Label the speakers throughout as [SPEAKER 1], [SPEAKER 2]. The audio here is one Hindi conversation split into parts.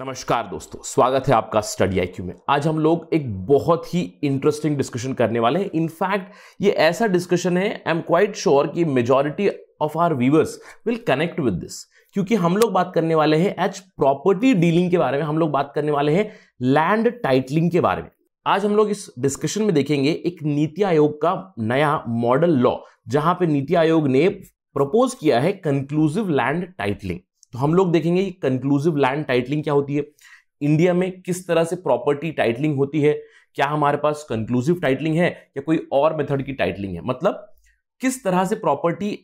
[SPEAKER 1] नमस्कार दोस्तों स्वागत है आपका स्टडी आई में आज हम लोग एक बहुत ही इंटरेस्टिंग डिस्कशन करने वाले हैं इनफैक्ट ये ऐसा डिस्कशन है आई एम क्वाइट श्योर कि majority of our viewers will connect with this क्योंकि हम लोग बात करने वाले हैं एज प्रॉपर्टी डीलिंग के बारे में हम लोग बात करने वाले हैं लैंड टाइटलिंग के बारे में आज हम लोग इस डिस्कशन में देखेंगे एक नीति आयोग का नया मॉडल लॉ जहां पे नीति आयोग ने प्रपोज किया है कंक्लूसिव लैंड टाइटलिंग तो हम लोग देखेंगे कि कंक्लूसिव लैंड टाइटलिंग क्या होती है इंडिया में किस तरह से प्रॉपर्टी टाइटलिंग होती है क्या हमारे पास कंक्लूसिव टाइटलिंग है या कोई और मेथड की टाइटलिंग है मतलब किस तरह से प्रॉपर्टी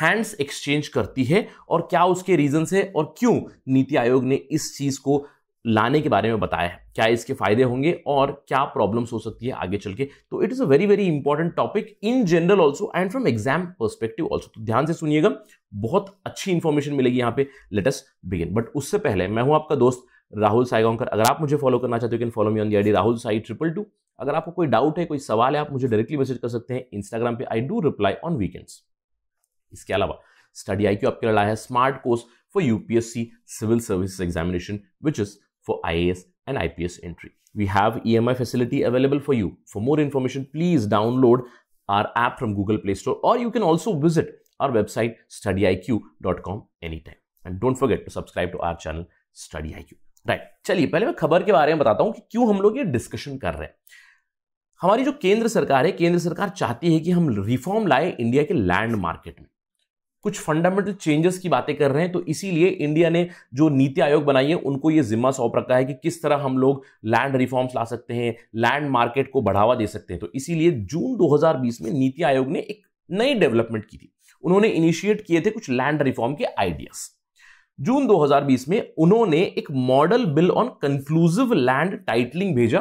[SPEAKER 1] हैंड्स एक्सचेंज करती है और क्या उसके रीजन है और क्यों नीति आयोग ने इस चीज को लाने के बारे में बताया है क्या इसके फायदे होंगे और क्या प्रॉब्लम्स हो सकती है आगे चल के तो it is a very very important topic in general also and from exam perspective also तो ध्यान से सुनिएगा बहुत अच्छी इन्फॉर्मेशन मिलेगी यहाँ पे लेटस बिगिन बट उससे पहले मैं हूँ आपका दोस्त राहुल साईगांवकर अगर आप मुझे फॉलो करना चाहते हो can follow me on the I Rahul Sai triple two अगर आपको कोई डाउट है कोई सवाल है आप मुझे डायरेक्टली मैसेज कर सकते हैं इंस्टाग्राम पे I do reply on weekends इसके अलावा स्टडी आई क्यू आपके लड़ा है smart course for UPSC civil service examination which is for IAS and IPS entry. We have EMI facility available for you. For more information, please download our app from Google Play Store or you can also visit our website studyiq.com anytime. And don't forget to subscribe to our channel Study IQ. Right right. चलिए पहले मैं खबर के बारे में बताता हूं कि क्यों हम लोग ये डिस्कशन कर रहे हैं हमारी जो केंद्र सरकार है केंद्र सरकार चाहती है कि हम रिफॉर्म लाए इंडिया के लैंड मार्केट में कुछ फंडामेंटल चेंजेस की बातें कर रहे हैं तो इसीलिए इंडिया ने जो नीति आयोग बनाई है उनको ये जिम्मा सौंप रखा है कि किस तरह हम लोग लैंड रिफॉर्म्स ला सकते हैं लैंड मार्केट को बढ़ावा दे सकते हैं तो इसीलिए जून 2020 में नीति आयोग ने एक नई डेवलपमेंट की थी उन्होंने इनिशिएट किए थे कुछ लैंड रिफॉर्म के आइडियाज़ जून 2020 में उन्होंने एक model bill on conclusive land titling भेजा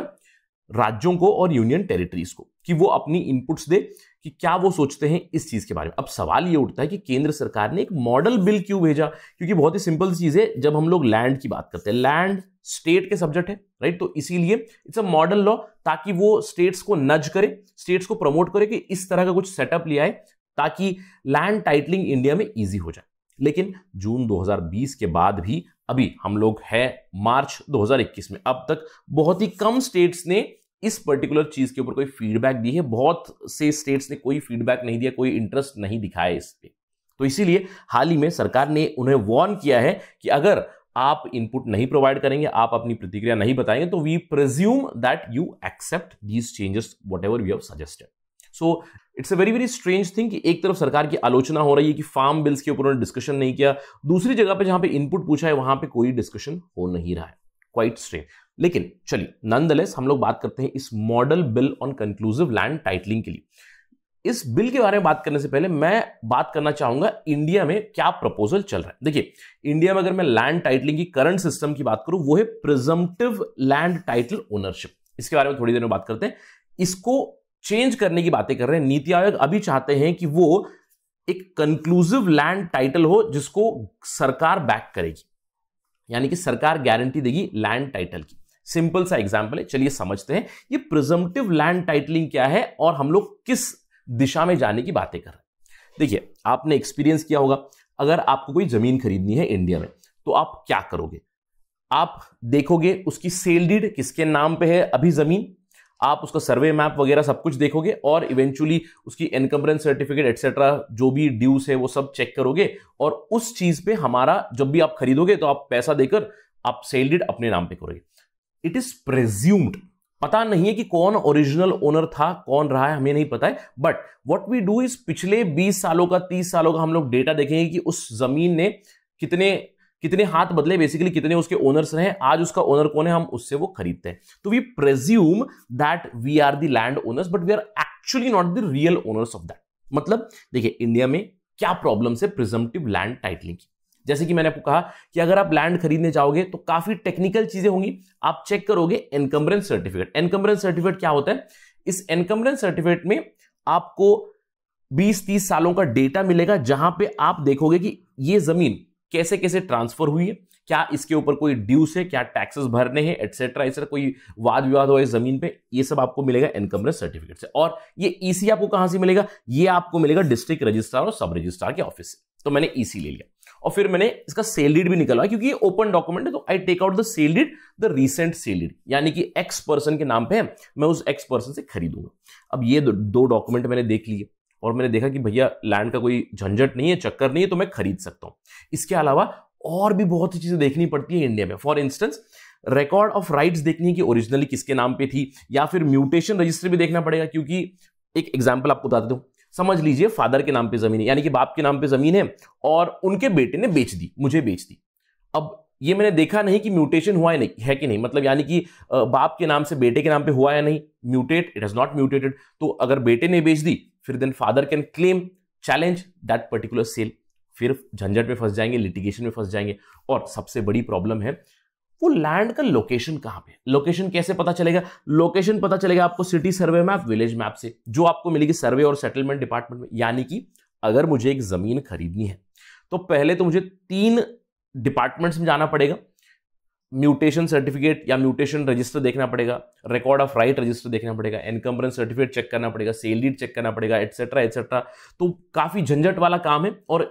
[SPEAKER 1] राज्यों को और यूनियन टेरिटरीज को कि वो अपनी इनपुट्स दे कि क्या वो सोचते हैं इस चीज़ के बारे में अब सवाल ये उठता है कि केंद्र सरकार ने एक मॉडल बिल क्यों भेजा क्योंकि बहुत ही सिंपल चीज़ है जब हम लोग लैंड की बात करते हैं लैंड स्टेट के सब्जेक्ट है राइट तो इसीलिए इट्स अ मॉडल लॉ ताकि वो स्टेट्स को नज करे स्टेट्स को प्रमोट करे कि इस तरह का कुछ सेटअप ले आए ताकि लैंड टाइटलिंग इंडिया में ईजी हो जाए लेकिन जून 2020 के बाद भी अभी हम लोग हैं मार्च 2021 में अब तक बहुत ही कम स्टेट्स ने इस पर्टिकुलर चीज़ के ऊपर कोई फीडबैक दी है बहुत से स्टेट्स ने कोई फीडबैक नहीं दिया कोई इंटरेस्ट नहीं दिखाया इस पर तो इसीलिए हाल ही में सरकार ने उन्हें वार्न किया है कि अगर आप इनपुट नहीं प्रोवाइड करेंगे आप अपनी प्रतिक्रिया नहीं बताएंगे तो we presume that you accept these changes whatever you have suggested so it's a very very strange thing कि एक तरफ सरकार की आलोचना हो रही है कि फार्म बिल्स के ऊपर उन्होंने डिस्कशन नहीं किया दूसरी जगह पे जहां पे इनपुट पूछा है वहां पे कोई डिस्कशन हो नहीं रहा है क्वाइट स्ट्रेंज लेकिन चलिए नंदलेस हम लोग बात करते हैं इस model bill on conclusive land titling के लिए इस बिल के बारे में बात करने से पहले मैं बात करना चाहूंगा इंडिया में क्या प्रपोजल चल रहा है देखिए इंडिया में अगर मैं लैंड टाइटलिंग की करंट सिस्टम की बात करूं वो है प्रिजम्प्टिव लैंड टाइटल ओनरशिप इसके बारे में थोड़ी देर में बात करते हैं इसको चेंज करने की बातें कर रहे हैं नीति आयोग अभी चाहते हैं कि वो एक कंक्लूसिव लैंड टाइटल हो जिसको सरकार बैक करेगी यानी कि सरकार गारंटी देगी लैंड टाइटल की सिंपल सा एग्जाम्पल है चलिए समझते हैं ये प्रिजमटिव लैंड टाइटलिंग क्या है और हम लोग किस दिशा में जाने की बातें कर रहे हैं देखिए आपने एक्सपीरियंस किया होगा अगर आपको कोई जमीन खरीदनी है इंडिया में तो आप क्या करोगे आप देखोगे उसकी सेल डीड किसके नाम पे है अभी जमीन आप उसका सर्वे मैप वगैरह सब कुछ देखोगे और इवेंचुअली उसकी इनकम्बरेंस सर्टिफिकेट एक्सेट्रा जो भी ड्यूस है वो सब चेक करोगे और उस चीज पे हमारा जब भी आप खरीदोगे तो आप पैसा देकर आप सेल डीड अपने नाम पे करोगे इट इज प्रेज्यूम्ड पता नहीं है कि कौन ओरिजिनल ओनर था कौन रहा है हमें नहीं पता है but what we do is पिछले 20 सालों का 30 सालों का हम लोग डेटा देखेंगे कि उस जमीन ने कितने कितने हाथ बदले बेसिकली कितने उसके ओनर्स रहे आज उसका ओनर कौन है हम उससे वो खरीदते हैं तो we presume that we are the land owners but we are actually not the real owners of that मतलब देखिए इंडिया में क्या प्रॉब्लम है प्रिजम्पटिव लैंड टाइटलिंग की जैसे कि मैंने आपको कहा कि अगर आप लैंड खरीदने जाओगे तो काफी टेक्निकल चीजें होंगी आप चेक करोगे एनकम्बरेंस सर्टिफिकेट एनकम्बरेंस सर्टिफिकेट क्या होता है इस एनकम्बरेंस सर्टिफिकेट में आपको 20-30 सालों का डेटा मिलेगा जहां पे आप देखोगे कि ये जमीन कैसे कैसे ट्रांसफर हुई है क्या इसके ऊपर कोई ड्यूस है क्या टैक्सेस भरने हैं एटसेट्रा एटसेट्रा कोई वाद विवाद हो इस जमीन पे ये सब आपको मिलेगा इनकमरेंस सर्टिफिकेट से और ये ईसी e आपको कहां से मिलेगा ये आपको मिलेगा डिस्ट्रिक्ट रजिस्ट्रार और सब रजिस्ट्रार के ऑफिस से तो मैंने ईसी e ले लिया और फिर मैंने इसका सेल डीड भी निकलवा क्योंकि ये ओपन डॉक्यूमेंट है तो I take out the sale deed the recent sale deed यानी कि एक्स पर्सन के नाम पे है मैं उस एक्स पर्सन से खरीदूंगा अब ये दो डॉक्यूमेंट मैंने देख लिए और मैंने देखा कि भैया लैंड का कोई झंझट नहीं है चक्कर नहीं है तो मैं खरीद सकता हूँ इसके अलावा और भी बहुत सी चीज़ें देखनी पड़ती है इंडिया में for instance record of rights देखनी है कि ओरिजिनली किसके नाम पे थी या फिर म्यूटेशन रजिस्टर भी देखना पड़ेगा क्योंकि एक एग्जाम्पल आपको बता देता हूँ समझ लीजिए फादर के नाम पे जमीन है यानी कि बाप के नाम पे जमीन है और उनके बेटे ने बेच दी मुझे बेच दी अब ये मैंने देखा नहीं कि म्यूटेशन हुआ है नहीं है कि नहीं मतलब यानी कि बाप के नाम से बेटे के नाम पे हुआ या नहीं mutate it has not mutated तो अगर बेटे ने बेच दी फिर then father can claim challenge that particular sale फिर झंझट में फंस जाएंगे लिटिगेशन में फंस जाएंगे और सबसे बड़ी प्रॉब्लम है वो लैंड का लोकेशन कहाँ पे लोकेशन कैसे पता चलेगा लोकेशन पता चलेगा आपको city survey map village map से जो आपको मिलेगी सर्वे और सेटलमेंट डिपार्टमेंट में यानी कि अगर मुझे एक जमीन खरीदनी है तो पहले तो मुझे तीन डिपार्टमेंट्स में जाना पड़ेगा म्यूटेशन सर्टिफिकेट या म्यूटेशन रजिस्टर देखना पड़ेगा रिकॉर्ड ऑफ राइट रजिस्टर देखना पड़ेगा इनकम्बरेंस सर्टिफिकेट चेक करना पड़ेगा सेल डीड चेक करना पड़ेगा एटसेट्रा एटसेट्रा तो काफ़ी झंझट वाला काम है और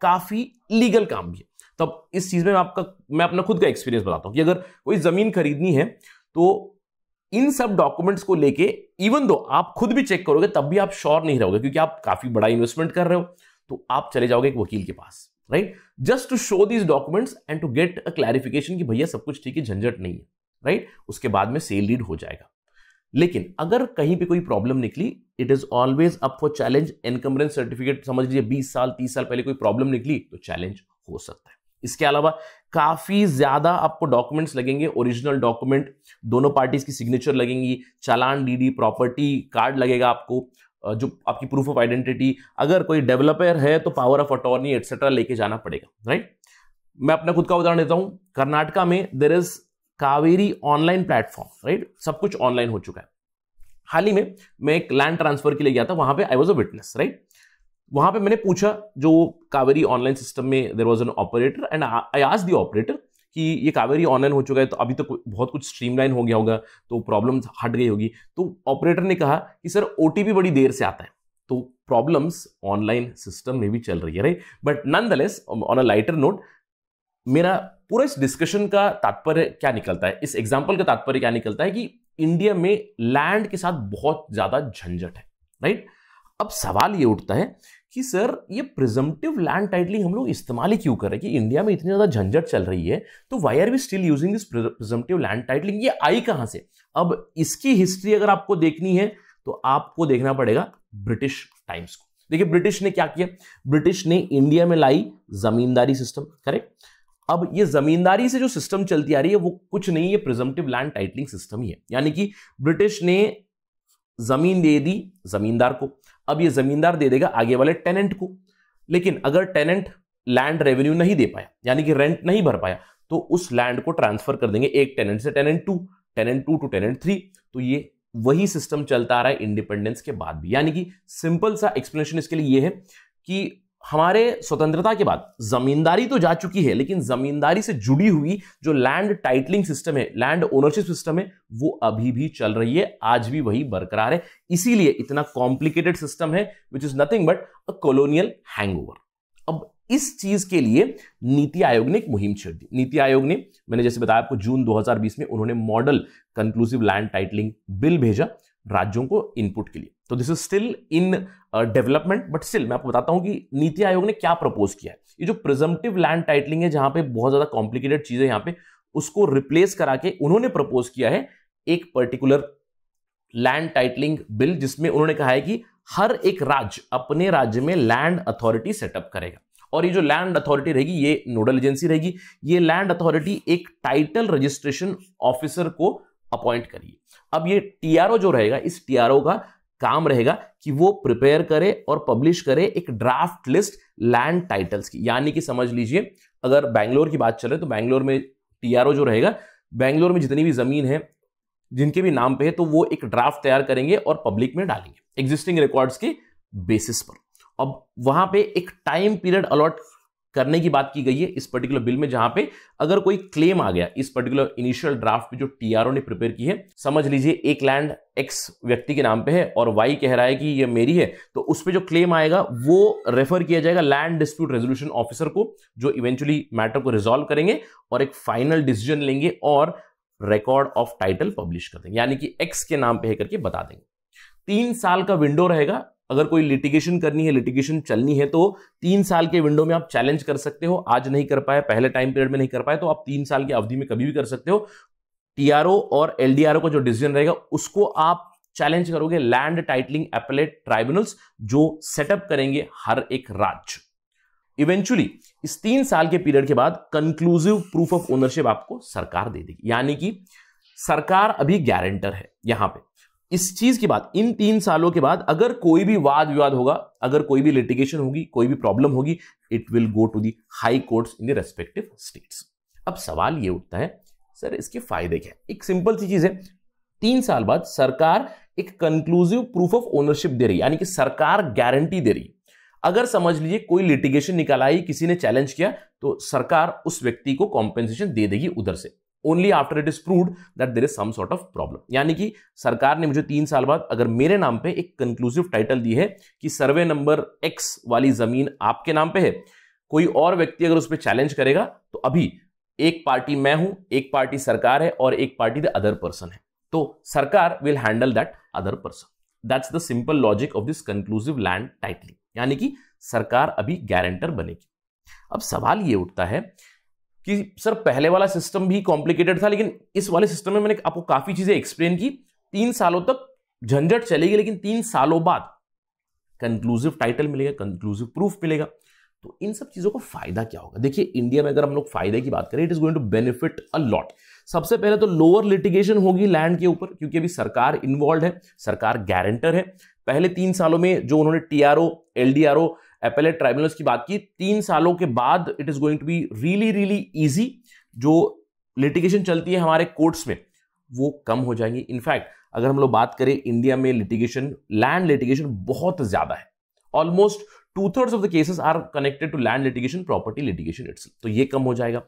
[SPEAKER 1] काफ़ी लीगल काम भी है तब इस चीज़ में आपका मैं अपना खुद का एक्सपीरियंस बताता हूं कि अगर कोई ज़मीन खरीदनी है तो इन सब डॉक्यूमेंट्स को लेके इवन दो आप खुद भी चेक करोगे तब भी आप श्योर नहीं रहोगे क्योंकि आप काफ़ी बड़ा इन्वेस्टमेंट कर रहे हो तो आप चले जाओगे एक वकील के पास right just to show these documents and to get a clarification कि भैया सब कुछ ठीक है झंझट नहीं है राइट right? उसके बाद में सेल डीड हो जाएगा लेकिन अगर कहीं पे कोई प्रॉब्लम निकली it is always up for challenge encumbrance certificate समझ लीजिए 20 साल 30 साल पहले कोई प्रॉब्लम निकली तो चैलेंज हो सकता है इसके अलावा काफ़ी ज़्यादा आपको डॉक्यूमेंट्स लगेंगे ओरिजिनल डॉक्यूमेंट दोनों पार्टीज की सिग्नेचर लगेंगी चालान डीडी प्रॉपर्टी कार्ड लगेगा आपको जो आपकी प्रूफ ऑफ आइडेंटिटी अगर कोई डेवलपर है तो पावर ऑफ अटॉर्नी एक्सेट्रा लेके जाना पड़ेगा राइट मैं अपना खुद का उदाहरण देता हूँ कर्नाटका में there is Kaveri online platform right सब कुछ ऑनलाइन हो चुका है हाल ही में मैं एक लैंड ट्रांसफर के लिए गया था वहां पे I was a witness right वहां पे मैंने पूछा जो कावेरी ऑनलाइन सिस्टम में there was an operator and I आज दी ऑपरेटर कि ये कावेरी ऑनलाइन हो चुका है तो अभी तो बहुत कुछ स्ट्रीमलाइन हो गया होगा तो प्रॉब्लम्स हट गई होगी तो ऑपरेटर ने कहा कि सर ओ बड़ी देर से आता है तो प्रॉब्लम्स ऑनलाइन सिस्टम में भी चल रही है right but nonetheless on a lighter note मेरा पूरा इस डिस्कशन का तात्पर्य क्या निकलता है इस एग्जाम्पल का तात्पर्य क्या निकलता है कि इंडिया में लैंड के साथ बहुत ज्यादा झंझट है राइट अब सवाल ये उठता है कि सर ये प्रिजम्पटिव लैंड टाइटलिंग हम लोग इस्तेमाल ही क्यों कर रहे हैं कि इंडिया में इतनी ज़्यादा झंझट चल रही है तो why are we still using this presumptive land titling ये आई कहाँ से अब इसकी हिस्ट्री अगर आपको देखनी है तो आपको देखना पड़ेगा ब्रिटिश टाइम्स को देखिए ब्रिटिश ने क्या किया ब्रिटिश ने इंडिया में लाई जमींदारी सिस्टम करेक्ट अब ये जमींदारी से जो सिस्टम चलती आ रही है वो कुछ नहीं है प्रिजम्पटिव लैंड टाइटलिंग सिस्टम ही है यानी कि ब्रिटिश ने जमीन दे दी जमींदार को अब ये जमींदार दे देगा आगे वाले टेनेंट को लेकिन अगर टेनेंट लैंड रेवेन्यू नहीं दे पाया यानी कि रेंट नहीं भर पाया तो उस लैंड को ट्रांसफर कर देंगे एक टेनेंट से tenant two tenant two to tenant three तो ये वही सिस्टम चलता आ रहा है इंडिपेंडेंस के बाद भी यानी कि सिंपल सा एक्सप्लेनेशन इसके लिए ये है कि हमारे स्वतंत्रता के बाद जमींदारी तो जा चुकी है लेकिन जमींदारी से जुड़ी हुई जो लैंड टाइटलिंग सिस्टम है लैंड ओनरशिप सिस्टम है वो अभी भी चल रही है आज भी वही बरकरार है इसीलिए इतना कॉम्प्लिकेटेड सिस्टम है which is nothing but a colonial hang अब इस चीज के लिए नीति आयोग ने एक मुहिम छेड़ दी नीति आयोग ने मैंने जैसे बताया आपको जून 2020 में उन्होंने model conclusive land titling bill भेजा राज्यों को इनपुट के लिए तो this is still in development but still मैं आपको बताता हूं कि नीति आयोग ने क्या प्रपोज किया है ये जो प्रिजम्पटिव लैंड टाइटलिंग है जहां पे बहुत ज्यादा कॉम्प्लिकेटेड चीजें यहां पे उसको रिप्लेस करा के उन्होंने प्रपोज किया है एक पर्टिकुलर लैंड टाइटलिंग बिल जिसमें उन्होंने कहा है कि हर एक राज्य अपने राज्य में लैंड अथॉरिटी सेटअप करेगा और ये जो लैंड अथॉरिटी रहेगी ये नोडल एजेंसी रहेगी ये लैंड अथॉरिटी एक टाइटल रजिस्ट्रेशन ऑफिसर को अपॉइंट करिए अब ये टीआरओ जो रहेगा इस टीआरओ का काम रहेगा कि वो प्रिपेयर करे और पब्लिश करे एक ड्राफ्ट लिस्ट लैंड टाइटल्स की यानी कि समझ लीजिए अगर बैंगलोर की बात चले तो बैंगलोर में टीआरओ जो रहेगा बैंगलोर में जितनी भी जमीन है जिनके भी नाम पे है तो वो एक ड्राफ्ट तैयार करेंगे और पब्लिक में डालेंगे एग्जिस्टिंग रिकॉर्ड्स के बेसिस पर अब वहां पे एक टाइम पीरियड अलॉट करने की बात की गई है इस पर्टिकुलर बिल में जहां पे अगर कोई क्लेम आ गया इस पर्टिकुलर इनिशियल ड्राफ्ट पे जो टीआरओ ने प्रिपेयर की है समझ लीजिए एक लैंड एक्स व्यक्ति के नाम पे है और वाई कह रहा है कि ये मेरी है तो उस पर जो क्लेम आएगा वो रेफर किया जाएगा लैंड डिस्प्यूट रेजोल्यूशन ऑफिसर को जो इवेंचुअली मैटर को रिजोल्व करेंगे और एक फाइनल डिसीजन लेंगे और रिकॉर्ड ऑफ टाइटल पब्लिश कर देंगे यानी कि एक्स के नाम पे करके बता देंगे तीन साल का विंडो रहेगा अगर कोई लिटिगेशन करनी है लिटिगेशन चलनी है तो तीन साल के विंडो में आप चैलेंज कर सकते हो आज नहीं कर पाए पहले टाइम पीरियड में नहीं कर पाए तो आप तीन साल की अवधि में कभी भी कर सकते हो टीआरओ और एलडीआरओ का जो डिसीजन रहेगा उसको आप चैलेंज करोगे लैंड टाइटलिंग एपलेट ट्राइब्यूनल्स जो सेटअप करेंगे हर एक राज्य इवेंचुअली इस तीन साल के पीरियड के बाद कंक्लूसिव प्रूफ ऑफ ओनरशिप आपको सरकार दे देगी यानी कि सरकार अभी गारंटर है यहां पे इस चीज के बाद इन तीन सालों के बाद अगर कोई भी वाद विवाद होगा अगर कोई भी लिटिगेशन होगी कोई भी प्रॉब्लम होगी it will go to the high courts in the respective states अब सवाल ये उठता है सर इसके फायदे क्या एक सिंपल सी चीज है तीन साल बाद सरकार एक कंक्लूसिव प्रूफ ऑफ ओनरशिप दे रही है यानी कि सरकार गारंटी दे रही है अगर समझ लीजिए कोई लिटिगेशन निकाला ही किसी ने चैलेंज किया तो सरकार उस व्यक्ति को कॉम्पेंसेशन दे देगी उधर से only after it is proved that there is some sort of problem यानी कि सरकार ने मुझे तीन साल बाद अगर मेरे नाम पे एक कंक्लूसिव टाइटल दी है कि सर्वे नंबर एक्स वाली जमीन आपके नाम पे है कोई और व्यक्ति अगर उस पर चैलेंज करेगा तो अभी एक पार्टी मैं हूं एक पार्टी सरकार है और एक पार्टी द अदर पर्सन है तो सरकार will handle that other person that's the simple logic of this conclusive land titling यानी कि सरकार अभी गारंटर बनेगी अब सवाल ये उठता है कि सर पहले वाला सिस्टम भी कॉम्प्लिकेटेड था लेकिन इस वाले सिस्टम में मैंने आपको काफ़ी चीज़ें एक्सप्लेन की तीन सालों तक झंझट चलेगी लेकिन तीन सालों बाद कंक्लूसिव टाइटल मिलेगा कंक्लूसिव प्रूफ मिलेगा तो इन सब चीज़ों का फायदा क्या होगा देखिए इंडिया में अगर हम लोग फायदे की बात करें it is going to benefit a lot सबसे पहले तो लोअर लिटिगेशन होगी लैंड के ऊपर क्योंकि अभी सरकार इन्वॉल्व है सरकार गारंटर है पहले तीन सालों में जो उन्होंने T R O L D R O appellate tribunals की बात की तीन सालों के बाद it is going to be really really easy जो लिटिगेशन चलती है हमारे कोर्ट्स में वो कम हो जाएंगी इनफैक्ट अगर हम लोग बात करें इंडिया में लिटिगेशन लैंड लिटिगेशन बहुत ज्यादा है almost two thirds of the cases are connected to land litigation property litigation it's तो ये कम हो जाएगा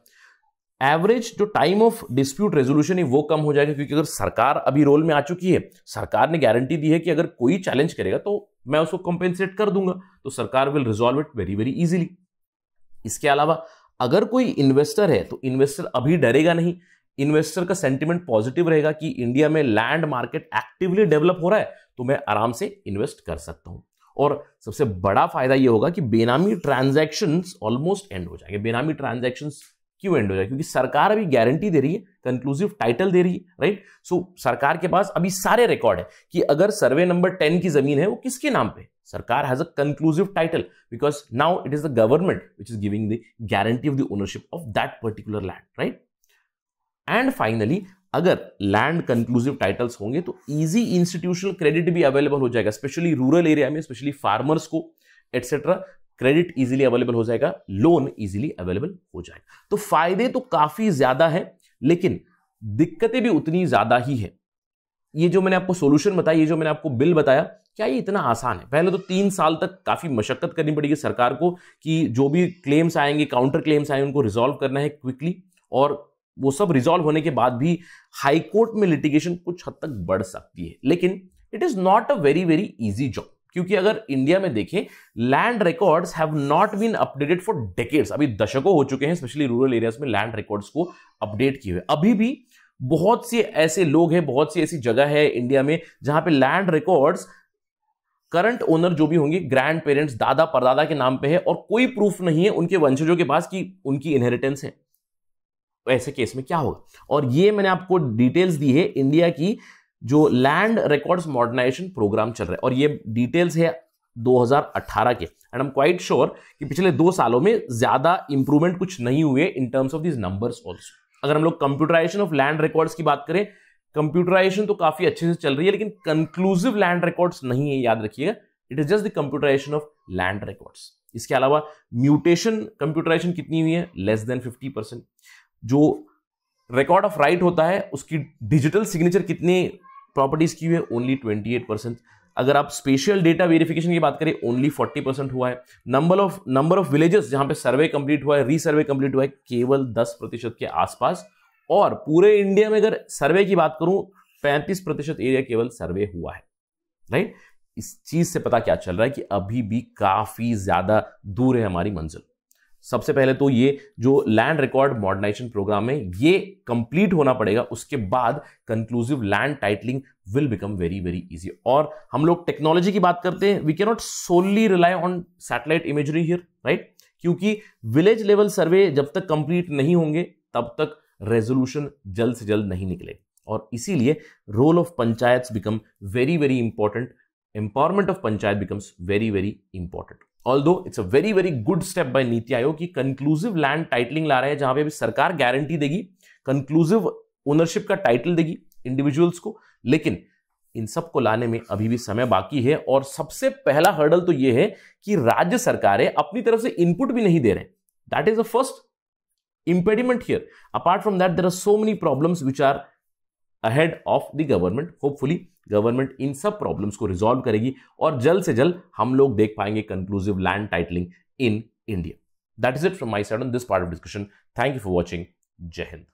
[SPEAKER 1] एवरेज जो टाइम ऑफ डिस्प्यूट रेजोल्यूशन है वो कम हो जाएगा क्योंकि अगर सरकार अभी रोल में आ चुकी है सरकार ने गारंटी दी है कि अगर कोई चैलेंज करेगा तो मैं उसको कंपेंसेट कर दूंगा तो सरकार will resolve it very very easily इसके अलावा अगर कोई इन्वेस्टर है तो इन्वेस्टर अभी डरेगा नहीं इन्वेस्टर का सेंटिमेंट पॉजिटिव रहेगा कि इंडिया में लैंड मार्केट एक्टिवली डेवलप हो रहा है तो मैं आराम से इन्वेस्ट कर सकता हूं और सबसे बड़ा फायदा यह होगा कि बेनामी ट्रांजेक्शन ऑलमोस्ट एंड हो जाएंगे बेनामी ट्रांजेक्शन क्यों एंड हो जाए क्योंकि सरकार अभी गारंटी दे रही है कंक्लूसिव टाइटल दे रही है राइट सो सरकार के पास अभी सारे रिकॉर्ड है कि अगर सर्वे नंबर टेन की जमीन है वो किसके नाम पे सरकार has a conclusive title because now it is the government which is giving the guarantee of the ownership of that particular land right and finally अगर लैंड कंक्लूसिव टाइटल्स होंगे तो इजी इंस्टीट्यूशनल क्रेडिट भी अवेलेबल हो जाएगा स्पेशली रूरल एरिया में स्पेशली फार्मर्स को एटसेट्रा क्रेडिट इजीली अवेलेबल हो जाएगा लोन इजीली अवेलेबल हो जाएगा तो फायदे तो काफी ज्यादा है लेकिन दिक्कतें भी उतनी ज्यादा ही है ये जो मैंने आपको सोल्यूशन बताया ये जो मैंने आपको बिल बताया क्या ये इतना आसान है पहले तो तीन साल तक काफ़ी मशक्कत करनी पड़ेगी सरकार को कि जो भी क्लेम्स आएंगे काउंटर क्लेम्स आएंगे उनको रिजॉल्व करना है क्विकली और वो सब रिजॉल्व होने के बाद भी हाई कोर्ट में लिटिगेशन कुछ हद तक बढ़ सकती है लेकिन it is not a very very easy job क्योंकि अगर इंडिया में देखें land records have not been updated for decades अभी दशकों हो चुके हैं स्पेशली रूरल एरियाज में लैंड रिकॉर्ड्स को अपडेट किए हुए अभी भी बहुत से ऐसे लोग हैं बहुत सी ऐसी जगह है इंडिया में जहां पे लैंड रिकॉर्ड्स करंट ओनर जो भी होंगे ग्रैंड पेरेंट्स दादा परदादा के नाम पे है और कोई प्रूफ नहीं है उनके वंशजों के पास कि उनकी इनहेरिटेंस है तो ऐसे केस में क्या होगा और ये मैंने आपको डिटेल्स दी है इंडिया की जो लैंड रिकॉर्ड्स मॉडर्नाइजेशन प्रोग्राम चल रहा है और ये डिटेल्स है 2018 के end I am quite sure कि पिछले दो सालों में ज्यादा इंप्रूवमेंट कुछ नहीं हुए in terms of this numbers also अगर हम लोग कंप्यूटराइजेशन ऑफ लैंड रिकॉर्ड्स की बात करें कंप्यूटराइजेशन तो काफी अच्छे से चल रही है लेकिन कंक्लूसिव लैंड रिकॉर्ड्स नहीं है याद रखिएगा it is just the computerization of land records इसके अलावा म्यूटेशन कंप्यूटराइजेशन कितनी हुई है लेस देन फिफ्टी परसेंट जो रिकॉर्ड ऑफ राइट होता है उसकी डिजिटल सिग्नेचर कितने प्रॉपर्टीज़ की हुई है ओनली ट्वेंटी एट परसेंट अगर आप स्पेशल डेटा वेरिफिकेशन की बात करें ओनली फोर्टी परसेंट हुआ है number of number of villages जहां पे सर्वे कंप्लीट हुआ है रीसर्वे कंप्लीट हुआ है केवल दस प्रतिशत के आसपास और पूरे इंडिया में अगर सर्वे की बात करूं पैंतीस प्रतिशत एरिया केवल सर्वे हुआ है राइट इस चीज से पता क्या चल रहा है कि अभी भी काफी ज्यादा दूर है हमारी मंजिल सबसे पहले तो ये जो लैंड रिकॉर्ड मॉडर्नाइजेशन प्रोग्राम है ये कंप्लीट होना पड़ेगा उसके बाद conclusive land titling will become very very easy और हम लोग टेक्नोलॉजी की बात करते हैं we cannot solely rely on satellite imagery here right क्योंकि विलेज लेवल सर्वे जब तक कंप्लीट नहीं होंगे तब तक रेजोल्यूशन जल्द से जल्द नहीं निकले और इसीलिए role of panchayat become very very important of panchayat becomes very very important although it's a very very good step by Niti Aayog की कंक्लूसिव लैंड टाइटलिंग ला रहे हैं जहां पे अभी सरकार गारंटी देगी कंक्लूसिव ओनरशिप का टाइटल देगी इंडिविजुअल्स को लेकिन इन सब को लाने में अभी भी समय बाकी है और सबसे पहला हर्डल तो यह है कि राज्य सरकारें अपनी तरफ से इनपुट भी नहीं दे रहे that is the first impediment here apart from that there are so many problems which are ahead of the government hopefully government इन सब प्रॉब्लम्स को रिजॉल्व करेगी और जल्द से जल्द हम लोग देख पाएंगे conclusive land titling in India that is it from my side on this part of discussion thank you for watching जय हिंद